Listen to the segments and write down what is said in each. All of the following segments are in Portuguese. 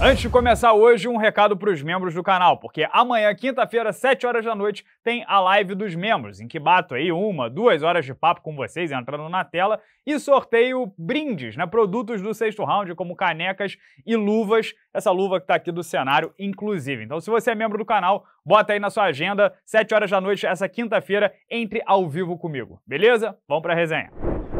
Antes de começar hoje, um recado para os membros do canal, porque amanhã, quinta-feira, 7 horas da noite, tem a live dos membros, em que bato aí uma, duas horas de papo com vocês entrando na tela e sorteio brindes, né? Produtos do sexto round, como canecas e luvas, essa luva que está aqui do cenário, inclusive. Então, se você é membro do canal, bota aí na sua agenda, 7 horas da noite, essa quinta-feira, entre ao vivo comigo, beleza? Vamos para a resenha.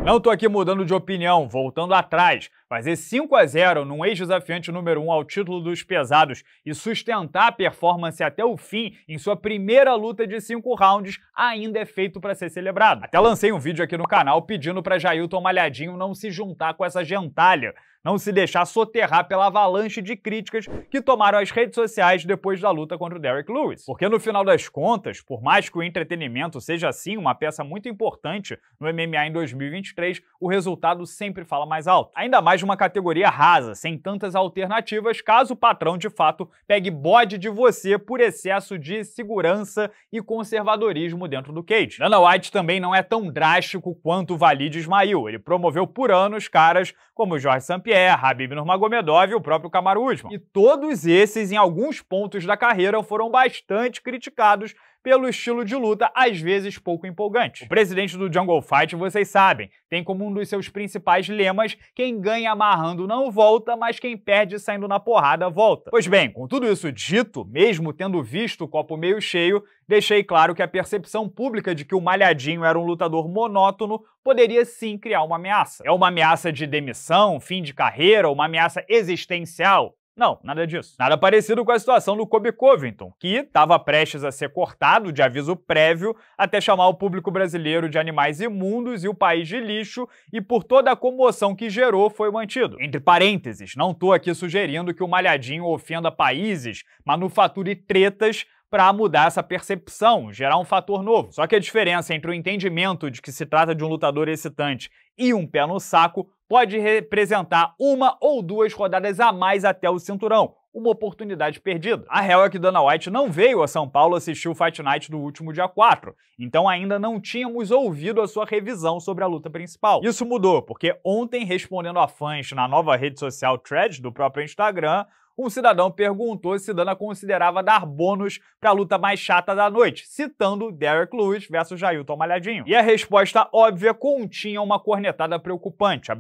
Não estou aqui mudando de opinião, voltando atrás. Fazer 5 a 0 num ex-desafiante número 1 um ao título dos pesados e sustentar a performance até o fim em sua primeira luta de 5 rounds ainda é feito para ser celebrado. Até lancei um vídeo aqui no canal pedindo para Jailton Malhadinho não se juntar com essa gentalha, não se deixar soterrar pela avalanche de críticas que tomaram as redes sociais depois da luta contra o Derrick Lewis. Porque no final das contas, por mais que o entretenimento seja assim uma peça muito importante no MMA em 2023, o resultado sempre fala mais alto. Ainda mais mais de uma categoria rasa, sem tantas alternativas, caso o patrão de fato pegue bode de você por excesso de segurança e conservadorismo dentro do Cage. Dana White também não é tão drástico quanto o Valide Ismail. Ele promoveu por anos caras como Jorge Saint-Pierre, Habib Nurmagomedov e o próprio Camaruzma. Usman. E todos esses, em alguns pontos da carreira, foram bastante criticados pelo estilo de luta às vezes pouco empolgante. O presidente do Jungle Fight, vocês sabem, tem como um dos seus principais lemas: quem ganha amarrando não volta, mas quem perde saindo na porrada volta. Pois bem, com tudo isso dito, mesmo tendo visto o copo meio cheio, deixei claro que a percepção pública de que o Malhadinho era um lutador monótono poderia sim criar uma ameaça. É uma ameaça de demissão, fim de carreira, uma ameaça existencial? Não, nada disso. Nada parecido com a situação do Kobe Covington, que estava prestes a ser cortado de aviso prévio até chamar o público brasileiro de animais imundos e o país de lixo, e por toda a comoção que gerou, foi mantido. Entre parênteses, não estou aqui sugerindo que o Malhadinho ofenda países, manufature tretas para mudar essa percepção, gerar um fator novo. Só que a diferença entre o entendimento de que se trata de um lutador excitante e um pé no saco pode representar uma ou duas rodadas a mais até o cinturão, uma oportunidade perdida. A real é que Dana White não veio a São Paulo assistir o Fight Night do último dia 4, então ainda não tínhamos ouvido a sua revisão sobre a luta principal. Isso mudou, porque ontem, respondendo a fãs na nova rede social Threads do próprio Instagram, um cidadão perguntou se Dana considerava dar bônus para a luta mais chata da noite, citando Derek Lewis versus Jailton Malhadinho. E a resposta óbvia continha uma cornetada preocupante,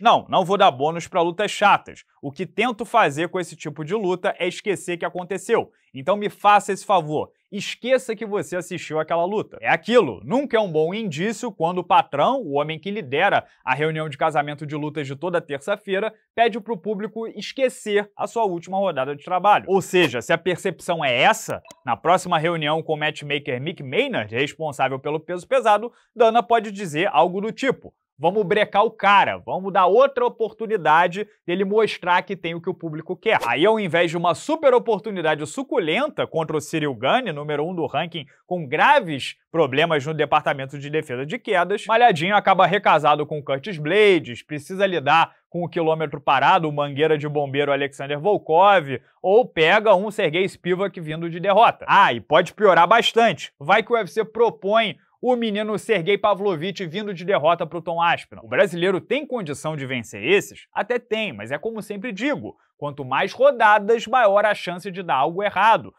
Não, não vou dar bônus para lutas chatas. O que tento fazer com esse tipo de luta é esquecer que aconteceu. Então me faça esse favor, Esqueça que você assistiu aquela luta. É aquilo, nunca é um bom indício quando o patrão, o homem que lidera a reunião de casamento de lutas de toda terça-feira, pede para o público esquecer a sua última rodada de trabalho. Ou seja, se a percepção é essa, na próxima reunião com o matchmaker Mick Maynard, responsável pelo peso pesado, Dana pode dizer algo do tipo: Vamos brecar o cara, vamos dar outra oportunidade dele mostrar que tem o que o público quer. Aí, ao invés de uma super oportunidade suculenta contra o Cyril Gane, número um do ranking, com graves problemas no departamento de defesa de quedas, Malhadinho acaba recasado com Curtis Blades, precisa lidar com o quilômetro parado, o mangueira de bombeiro Alexander Volkov, ou pega um Sergei Spivak vindo de derrota. Ah, e pode piorar bastante. Vai que o UFC propõe o menino Sergei Pavlovich vindo de derrota para o Tom Aspinall. O brasileiro tem condição de vencer esses? Até tem, mas é como sempre digo, Quanto mais rodadas, maior a chance de dar algo errado,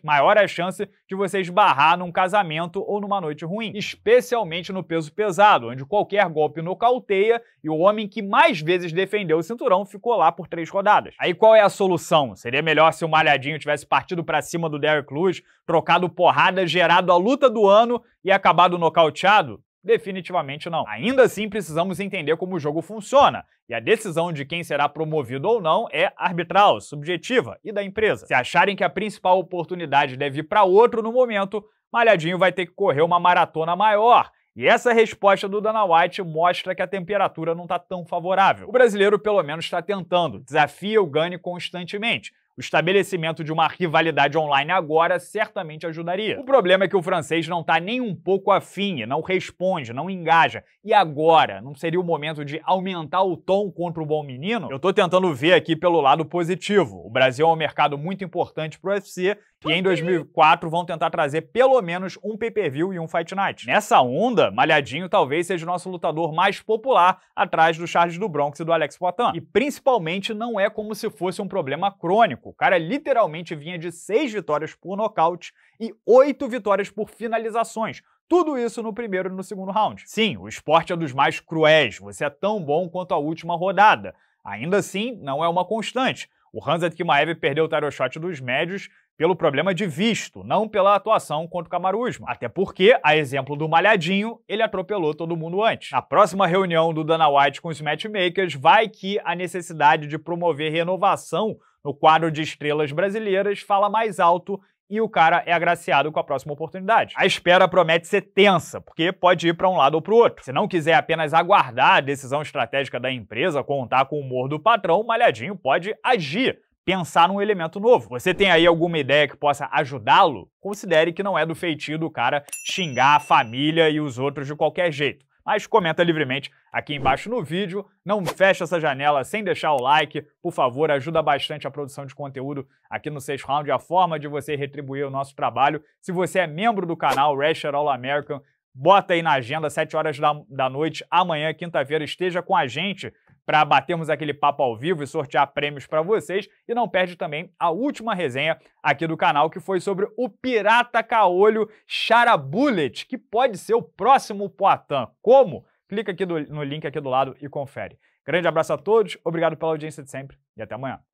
maior, a chance de você esbarrar num casamento ou numa noite ruim, especialmente no peso pesado, onde qualquer golpe nocauteia e o homem que mais vezes defendeu o cinturão ficou lá por três rodadas. Aí qual é a solução? Seria melhor se o Malhadinho tivesse partido para cima do Derrick Lewis, trocado porrada, gerado a luta do ano e acabado nocauteado? Definitivamente não. Ainda assim, precisamos entender como o jogo funciona, e a decisão de quem será promovido ou não é arbitral, subjetiva e da empresa. Se acharem que a principal oportunidade deve ir para outro no momento, Malhadinho vai ter que correr uma maratona maior. E essa resposta do Dana White mostra que a temperatura não está tão favorável. O brasileiro, pelo menos, está tentando, desafia o Gani constantemente, o estabelecimento de uma rivalidade online agora certamente ajudaria. O problema é que o francês não está nem um pouco afim, não responde, não engaja. E agora? Não seria o momento de aumentar o tom contra o bom menino? Eu estou tentando ver aqui pelo lado positivo. O Brasil é um mercado muito importante para o UFC e em 2004 vão tentar trazer pelo menos um pay-per-view e um Fight Night. Nessa onda, Malhadinho talvez seja o nosso lutador mais popular atrás do Charles do Bronx e do Alex Poitin. E principalmente não é como se fosse um problema crônico. O cara literalmente vinha de seis vitórias por nocaute e oito vitórias por finalizações. Tudo isso no primeiro e no segundo round. Sim, o esporte é dos mais cruéis, você é tão bom quanto a última rodada. Ainda assim, não é uma constante. O Hanzat Kimaev perdeu o title shot dos médios pelo problema de visto, não pela atuação contra o Camarusma. Até porque, a exemplo do Malhadinho, ele atropelou todo mundo antes. Na próxima reunião do Dana White com os matchmakers, vai que a necessidade de promover renovação no quadro de estrelas brasileiras fala mais alto e o cara é agraciado com a próxima oportunidade. A espera promete ser tensa, porque pode ir para um lado ou para o outro. Se não quiser apenas aguardar a decisão estratégica da empresa, contar com o humor do patrão, o malhadinho pode agir pensar num elemento novo. Você tem aí alguma ideia que possa ajudá-lo? Considere que não é do feitio do cara xingar a família e os outros de qualquer jeito mas comenta livremente aqui embaixo no vídeo. Não fecha essa janela sem deixar o like, por favor, ajuda bastante a produção de conteúdo aqui no 6 Round, a forma de você retribuir o nosso trabalho. Se você é membro do canal Rasher All American, bota aí na agenda, 7 horas da, da noite, amanhã, quinta-feira, esteja com a gente para batermos aquele papo ao vivo e sortear prêmios para vocês. E não perde também a última resenha aqui do canal, que foi sobre o pirata caolho Charabullet que pode ser o próximo Poitin. Como? Clica aqui do, no link aqui do lado e confere. Grande abraço a todos, obrigado pela audiência de sempre e até amanhã.